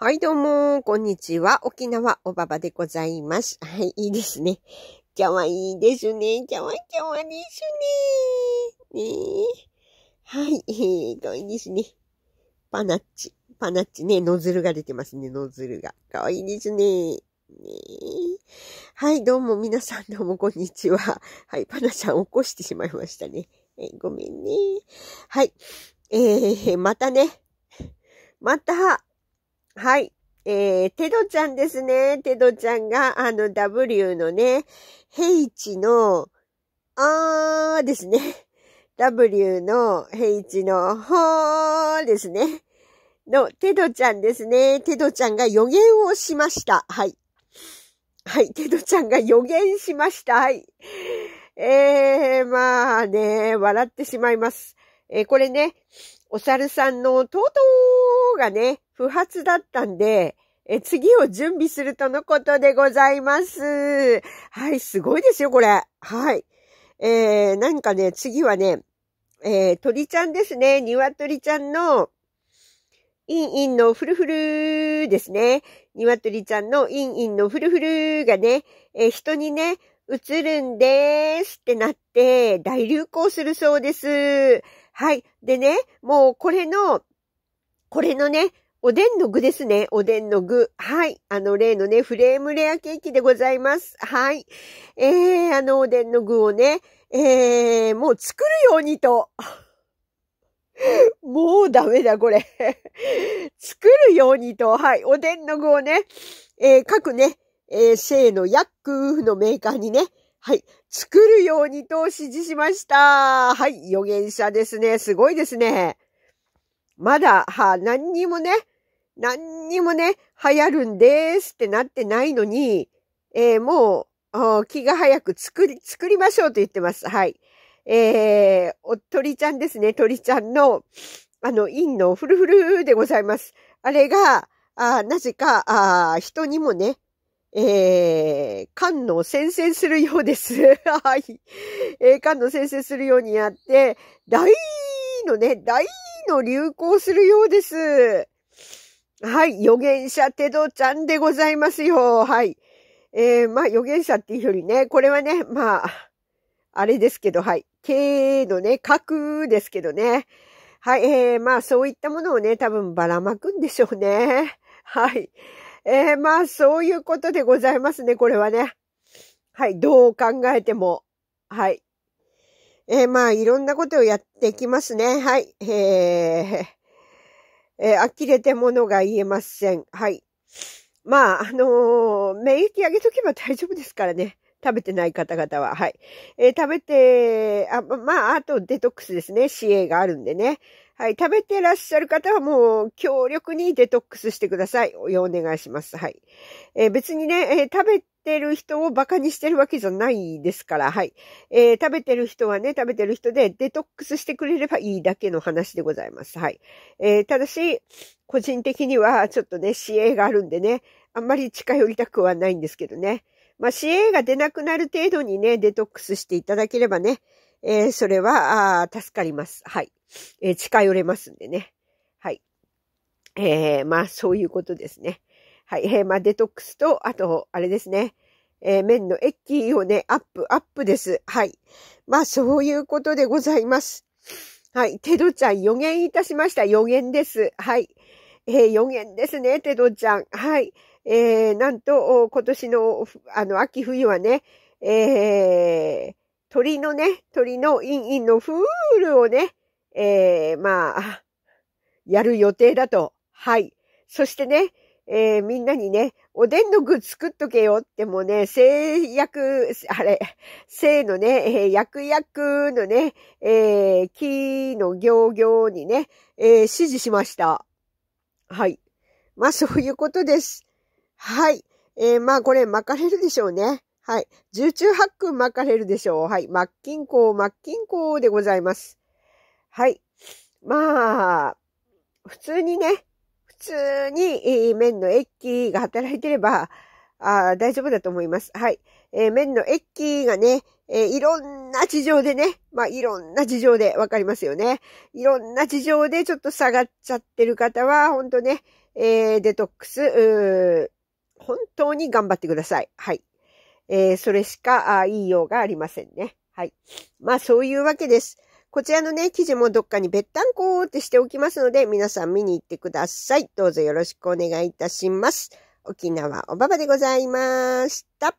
はい、どうも、こんにちは。沖縄おばばでございます。はい、いいですね。かわいいですね。かわいかわですね。ねはい、えー、かわいいですね。パナッチ。パナッチね、ノズルが出てますね、ノズルが。かわいいですね。ねはい、どうも皆さんどうもこんにちは。はい、パナちゃん起こしてしまいましたね。えー、ごめんね。はい、えー、またね。また、はい。えー、テドちゃんですね。テドちゃんが、あの、W のね、ヘイチの、あーですね。W のヘイチの、ほーですね。の、テドちゃんですね。テドちゃんが予言をしました。はい。はい、テドちゃんが予言しました。はい。えー、まあね、笑ってしまいます。えー、これね、お猿さんのとうとうがね、不発だったんで、え、次を準備するとのことでございます。はい、すごいですよ、これ。はい。えー、なんかね、次はね、えー、鳥ちゃんですね。鶏ちゃんの、インインのフルフルですね。鶏ちゃんのインインのフルフルがね、えー、人にね、映るんですってなって大流行するそうです。はい。でね、もうこれの、これのね、おでんの具ですね。おでんの具。はい。あの、例のね、フレームレアケーキでございます。はい。えー、あの、おでんの具をね、えー、もう作るようにと。もうダメだ、これ。作るようにと、はい。おでんの具をね、えー、各ね、えー、シェーのヤックーのメーカーにね、はい、作るようにと指示しました。はい、予言者ですね。すごいですね。まだ、は、何にもね、何にもね、流行るんですってなってないのに、えー、もう、気が早く作り、作りましょうと言ってます。はい。えー、お、鳥ちゃんですね。鳥ちゃんの、あの、陰のフルフルでございます。あれが、あなぜか、あ人にもね、えー、缶の先生するようです。はい。えー、缶の先生するようにやって、大のね、大の流行するようです。はい。予言者テドちゃんでございますよ。はい。えー、まあ、予言者っていうよりね、これはね、まあ、あれですけど、はい。経営のね、核ですけどね。はい。えー、まあ、そういったものをね、多分ばらまくんでしょうね。はい。えー、まあ、そういうことでございますね、これはね。はい、どう考えても。はい。えー、まあ、いろんなことをやってきますね。はい。えー、えー、呆れてものが言えません。はい。まあ、あのー、免疫上げとけば大丈夫ですからね。食べてない方々は、はい。えー、食べて、あ、まあ、あとデトックスですね。CA があるんでね。はい。食べてらっしゃる方はもう強力にデトックスしてください。おお願いします。はい。えー、別にね、えー、食べてる人をバカにしてるわけじゃないですから、はい。えー、食べてる人はね、食べてる人でデトックスしてくれればいいだけの話でございます。はい。えただし、個人的にはちょっとね、CA があるんでね、あんまり近寄りたくはないんですけどね。まあ、CA が出なくなる程度にね、デトックスしていただければね、えー、それは、あ助かります。はい。えー、近寄れますんでね。はい。えー、まあ、そういうことですね。はい。えー、まあ、デトックスと、あと、あれですね。えー、麺のエッキーをね、アップ、アップです。はい。まあ、そういうことでございます。はい。テドちゃん、予言いたしました。予言です。はい。えー、予言ですね、テドちゃん。はい。えー、なんと、今年の、あの、秋冬はね、えー、鳥のね、鳥のインインのフールをね、えー、まあ、やる予定だと。はい。そしてね、えー、みんなにね、おでんの具作っとけよってもね、制薬、あれ、生のね、えー、薬薬のね、えー、木の行行にね、えー、指示しました。はい。まあそういうことです。はい。えー、まあこれ巻かれるでしょうね。はい。十中八九巻かれるでしょう。はい。マッキンコー、マッキンコでございます。はい。まあ、普通にね、普通に、えー、麺のーが働いてれば、あ大丈夫だと思います。はい。えー、麺のーがね、えー、いろんな事情でね、まあ、いろんな事情でわかりますよね。いろんな事情でちょっと下がっちゃってる方は、ほんとね、えー、デトックス、本当に頑張ってください。はい。えー、それしか言いようがありませんね。はい。まあそういうわけです。こちらのね、記事もどっかにべったんこーってしておきますので、皆さん見に行ってください。どうぞよろしくお願いいたします。沖縄おばばでございました。